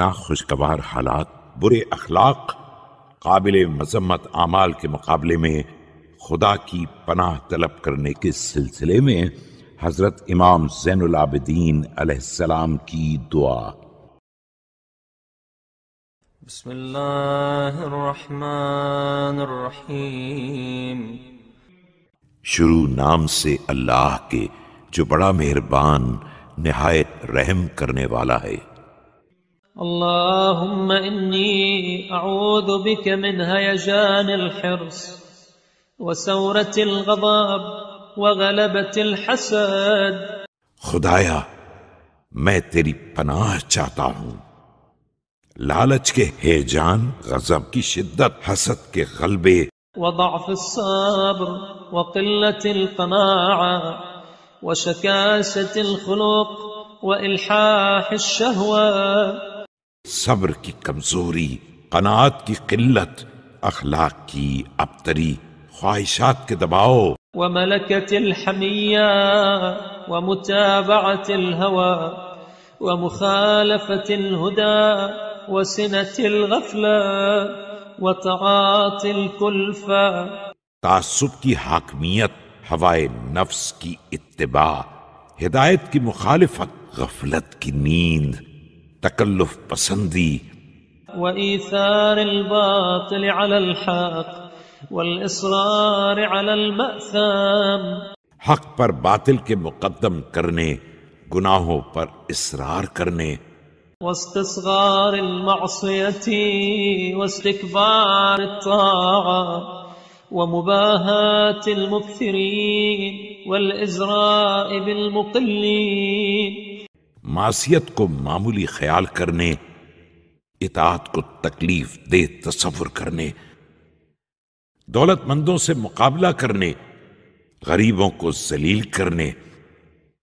ناخوشگوار حالات برے اخلاق قابل مذمت اعمال کے مقابلے میں خدا کی پناہ طلب کرنے کے سلسلے میں حضرت امام زین العابدین علیہ السلام کی دعا بسم اللہ الرحمن الرحیم شروع نام سے اللہ کے جو بڑا مہربان نہایت رحم کرنے والا ہے اللهم إني أعوذ بك من هيجان الحرص وسورة الغضب وغلبة الحسد خدایا میں تیری پناہ چاہتا ہوں لالچ کے ہیجان غضب کی شدت حسد کے غلبے وضعف الصبر وقلة القناعة وشكاسة الخلق وإلحاح الشهوة صبر کی کمزوری قناعت کی قلت اخلاق کی ابتری خواہشات کے دباؤ وملكة الحمية ومتابعة الهوى ومخالفة الهدى وسنة الغفلة وتعاطي الكلفة تعصب کی حاکمیت ہوائے نفس کی اتباع ہدایت کی مخالفت غفلت کی نیند تکلف پسندی وإيثار الباطل على الحق والإصرار على المأثام حق پر باطل کے مقدم کرنے گناہوں پر اصرار کرنے واستصغار المعصية واستكبار الطاعة ومباهاة المكثرين والإزراء بالمقلين معصیت کو معمولی خیال کرنے اطاعت کو تکلیف دے تصور کرنے دولت مندوں سے مقابلہ کرنے غریبوں کو ذلیل کرنے